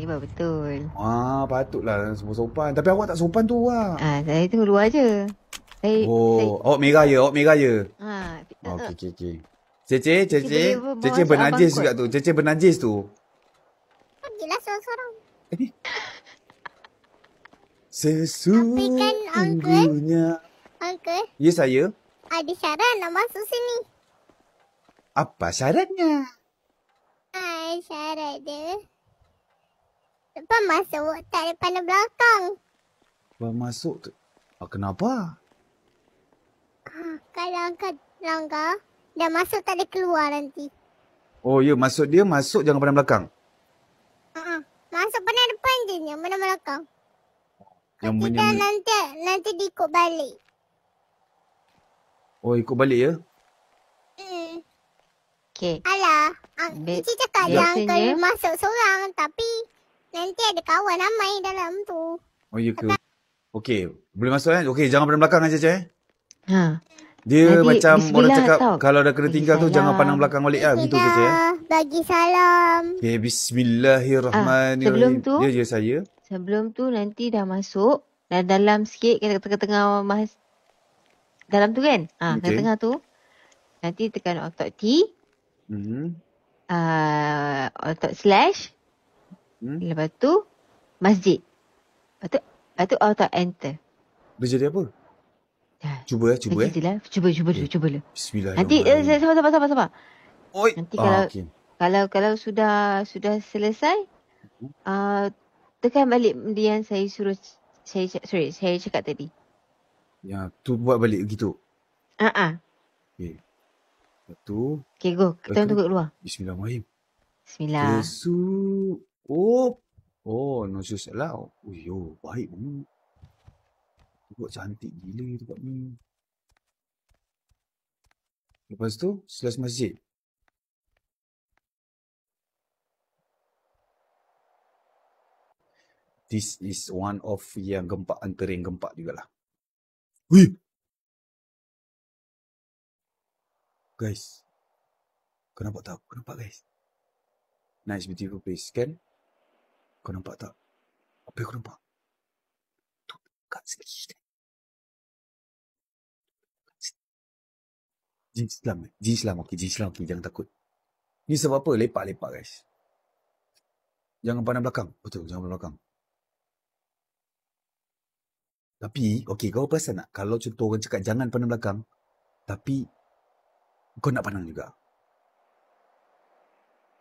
ni baru betul. Ah, patutlah semua sopan. Tapi awak tak sopan tu lah. Ah, saya tu luar je. Saya, oh, saya... awak merah je, ya, awak merah je. Ya? Ah, ah, okey, ah. okey, okey. Cece, Cece, Cece, Cece, bernajis juga tu. Cece bernajis tu. Gila seorang-seorang. Eh? Kan, Sesungguhnya. Uncle. Uncle. Ya, saya. Ada syarat nak masuk sini. Apa syaratnya? Ah, syarat dia. Depan masuk tak depan belakang. Depan masuk tu. Ah, kenapa? Ah, langkah, langkah, dia masuk tak ada keluar nanti. Oh ya, masuk dia masuk jangan pandang belakang. Ah, masuk pandang depan je yang pandang belakang. Yang Ketika menyem... nanti, nanti dia ikut balik. Oh, ikut balik ya? Hmm. Okay. Alah, Cici cakap yang kau masuk seorang tapi Nanti ada kawan ramai dalam tu. Oh, ya ke? Okey, boleh masuk kan? Okey, jangan pandang belakang aja, Cik. Eh. Ha. Dia Nabi, macam orang cakap tau. kalau ada kena tinggal bagi tu jangan pandang belakang balik lah. Gitu eh? saja. Bagi salam. Okay, bismillahirrahmanirrahim. Ah, sebelum tu. ya je ya, saya. Sebelum tu nanti dah masuk. Dah dalam sikit kat tengah, tengah mas... Dalam tu kan? Ah, okay. tengah, tu. Nanti tekan otot T. Mm -hmm. Uh, otak slash. Hmm? Lepas tu masjid. Lepas tu, lepas tu auto enter. Dia jadi apa? Ha. Cuba ya, cuba Nanti eh, eh. ya. Lah. Cuba, cuba dulu, okay. cuba dulu. Lah. Bismillahirrahmanirrahim. Nanti, eh, sabar, sabar, sabar, sabar. Oi. Nanti kalau, ah, okay. kalau, kalau sudah sudah selesai, uh, tekan balik dia yang saya suruh, saya, sorry, saya cakap tadi. Ya, tu buat balik begitu. Ha ah. Uh-uh. Ah. Okay. Lepas tu. Okay, go. Kita tunggu keluar. Bismillahirrahmanirrahim. Bismillah. Terus. Oh. Oh, no just allow. Oh, yo, baik ni. Tempat cantik gila ni tempat ni. Lepas tu, selas masjid. This is one of yang gempa antara yang gempak jugalah. Wih! Guys. Kau nampak tak? Kau nampak guys? Nice beautiful place, kan? Kau nampak tak? Apa kau nampak? Tu kat sini. Jin Islam. Jin Islam. Okey, Jin Islam. Okay. Jangan takut. Ni sebab apa? Lepak-lepak guys. Jangan pandang belakang. Betul, jangan pandang belakang. Tapi, okey, kau perasan tak? Kalau contoh orang cakap jangan pandang belakang, tapi kau nak pandang juga.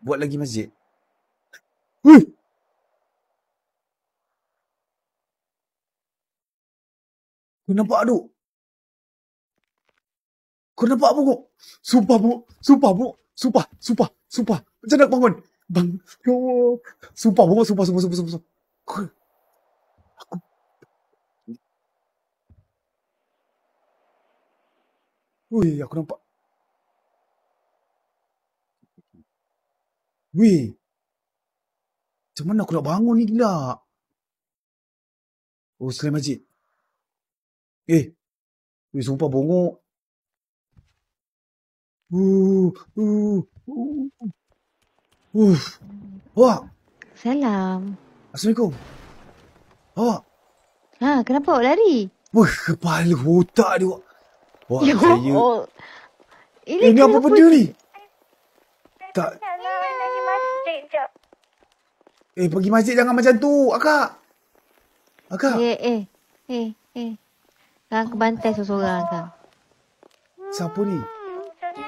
Buat lagi masjid. Wuih! Kau nampak aduk. Kau nampak apa kau? Sumpah bu, sumpah bu, sumpah, sumpah, sumpah. Macam nak bangun. Bang, yo. Sumpah bu, sumpah, sumpah, sumpah, sumpah. Kau Wih, aku nampak. Wih. Macam mana aku nak bangun ni gila? Oh, Selain Majid. Eh, 그래서 오빠 보고 우우우우 와. 살람. 안녕. 아. 아, kenapa lari? Wah, kepala otak dia. Wah, Yo, saya. Oh. Ini, ini apa benda ni? Tak. Eh, pergi masjid jangan macam tu, akak. Akak. Eh, eh. Eh, eh. Kan ke bantai seorang kan. Siapa ni? Hmm,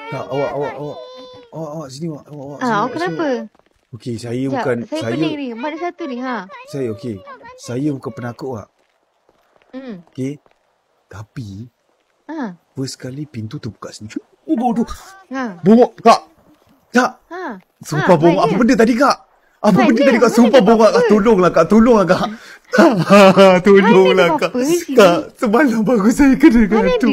tak, awak, awak, awak. Awak, awak sini, awak, awak. Ah, awak kenapa? Okey, saya Sekejap, bukan... Saya, saya pening ni. Mana satu ni, ha? Saya, okey. Saya bukan penakut, awak. Hmm. Okey? Tapi... Ha? First kali pintu tu buka sendiri. Oh, bodoh. Ha? Bongok, kak. Kak. Ha? Sumpah ha, bongok apa benda tadi, kak? Apa Mat kan, benda tadi kak sumpah bawa kak tolonglah kak tolonglah kak. tolonglah kak. Kak, kak semalam baru saya kena kat tu.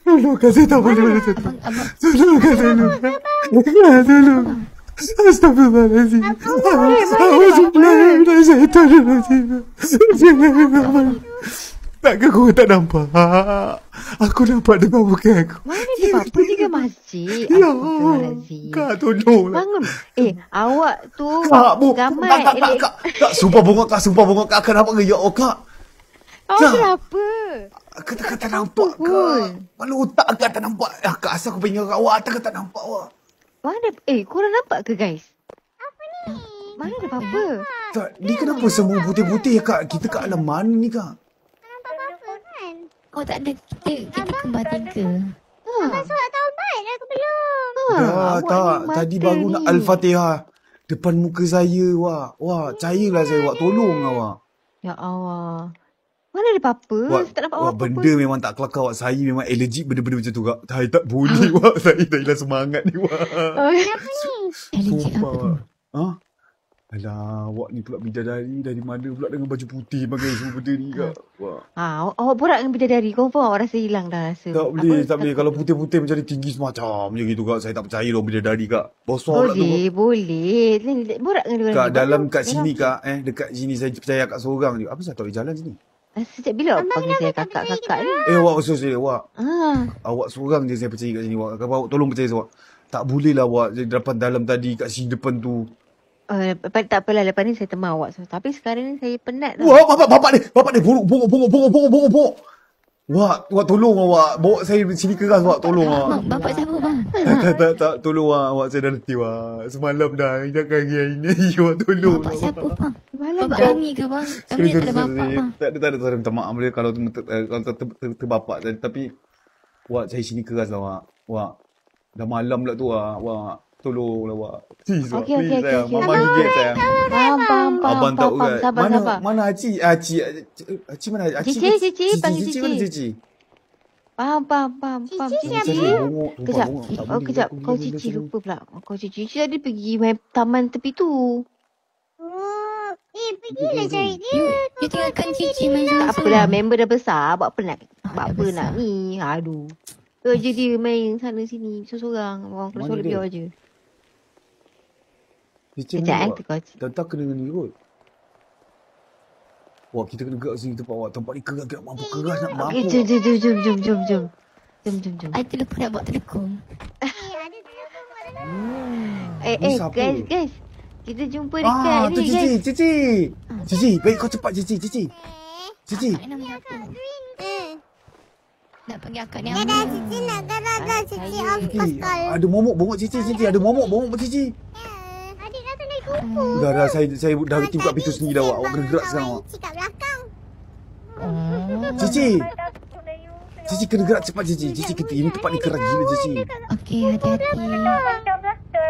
Tolong saya tak boleh mana tu. Tolong saya. Tolong. Astagfirullahaladzim. Astagfirullahaladzim. Astagfirullahaladzim. Astagfirullahaladzim. Astagfirullahaladzim. Astagfirullahaladzim. Astagfirullahaladzim. Astagfirullahaladzim. Astagfirullahaladzim. Astagfirullahaladzim. Takkan kau tak nampak? Aku nampak dengan muka aku. Mana dia buat? Pergi ke masjid. Ya. Kak, tolong. Bangun. Eh, awak tu. Kak, bu. Gamat. Kak, kak, kak, kak. Kak, sumpah bongok, kak. Sumpah bongok, kak. Kenapa dengan ya, oh, kak? Awak kenapa? Aku tak kata nampak, kak. Malu otak aku tak nampak. Ya, kak, asal aku pengen kak awak. Tak kata nampak, awak. Mana? Eh, korang nampak ke, guys? Apa ni? Mana ada apa-apa? Tak, ni kenapa semua putih-putih, kak? Kita kat alam mana ni, kak? Oh tak ada eh, kita kita kembar tiga. Abang ha. tahun taubat lah aku belum. Ha, ya, tak. Tadi baru ni. nak Al-Fatihah. Depan muka saya, wak. Wak, lah saya, wak. Tolong lah, wak. Ya Allah. Mana ada apa-apa? Wak, tak dapat wak, benda apa memang tak kelakar, wak. Saya memang allergic benda-benda macam tu, kak. Saya tak boleh, wak. Saya dah hilang semangat ni, wak. Oh, kenapa ni? Allergic apa tu? Ha? Alah, awak ni pula bidadari dari mana pula dengan baju putih bagai semua benda ni kak. Wah. Ha, awak, awak borak dengan bidadari, kau pun awak rasa hilang dah rasa. Tak boleh, tak, boleh. Kalau putih-putih macam ni tinggi semacam je gitu kak. Saya tak percaya dong lah bidadari kak. Bosong boleh, pula tu. Boleh, boleh. Borak dengan dia. Kak, dalam kat sini kak, eh, dekat sini saya percaya kak seorang je. Apa saya tak boleh jalan sini? Ah, sejak bila awak panggil saya kakak-kakak ni? Eh, awak usul saya, awak. Ha. Awak seorang je saya percaya kat sini, awak. Kak, tolong percaya saya, awak. Tak boleh lah awak jadi depan dalam tadi kat sini depan tu. Uh, tak apalah lepas ni saya temu awak so. Tapi sekarang ni saya penat tau. Wah, bapak bapak ni, bapak ni buruk buruk buruk buruk buruk buruk. buruk. Wah, wah tolong awak. Bawa saya di sini keras awak tolong awak. Bapak siapa bang? Eh, tak, tak, tak, tolong awak. Awak saya dah nanti awak. Semalam dah. Jangan hari ini. Awak tolong. Bapak siapa bang? Bapak kami ke bang? Kami tak ada bapak bang. Tak ada, tak ada. Minta maaf boleh kalau eh, terbapak. Tapi, wah saya sini keras awak. Lah, wah, Dah malam pula tu Awak tolong lah buat. Please okay, lah. Please okay, okay, Mama gigit saya. Abang, abang, abang. tahu kan. Sabar, mana, sabar. Mana Haji? Haji, ah, Haji eh, mana? Haji, Cici, Cici. Cici, Cici. Mana Cici? Faham, faham, faham. faham. Cici, cici, cici, Kejap. Oh, kejap. Kau Cici lupa pula. Kau Cici. Cici tadi pergi main taman tepi tu. Oh, eh, pergilah cari dia. Dia tinggalkan Cici main langsung. Tak apalah, member dah besar. Buat apa nak? Ah, buat apa nak ni? Aduh. Kau je dia main sana sini. Seorang-seorang. Orang kena suara biar je. Kejap eh, tegur. Tentang kena ni kot. Wah, kita kena gerak sini tempat awak. Tempat ni kerak kerak mampu keras nak mampu. Okay, jom, jom, jom, jom, jom, jom. Jom, jom, jom. Ayah terlukum nak buat terlukum. Hmm. Eh, eh, guys, guys. Kita jumpa ah, dekat ah, ni, tu Cici, guys. Cici, Cici. Ah. Cici, baik kau cepat, Cici, Cici. Cici. Nak panggil akak ni apa? Dadah, Cici nak gerak-gerak, Cici. Ada momok, bongok Cici, Cici. Ada momok, bongok Cici. Cici. Ya. Hmm. Dah, dah, saya, saya dah Makan tiba pintu sendiri dah awak. Awak gerak-gerak sekarang awak. Cik belakang. Hmm. Cici! Cici kena gerak cepat Cici. Cici kita ini tempat ni kerang gila Cici. Okey hati-hati.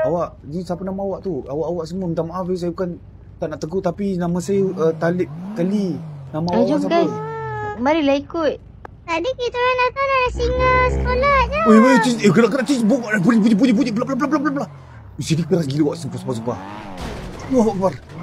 Awak ni siapa nama awak tu? Awak-awak semua minta maaf ya saya bukan tak nak tegur tapi nama saya uh, Talib Kali. Nama awak siapa? Guys. Marilah ikut. Tadi kita orang datang ada singa sekolah je. Oi oi Cici eh, gerak-gerak Cici buat bunyi bunyi bunyi bunyi. bla bla bla bla bla. Sini kerang gila awak sumpah sumpah sumpah. sumpah. الله اكبر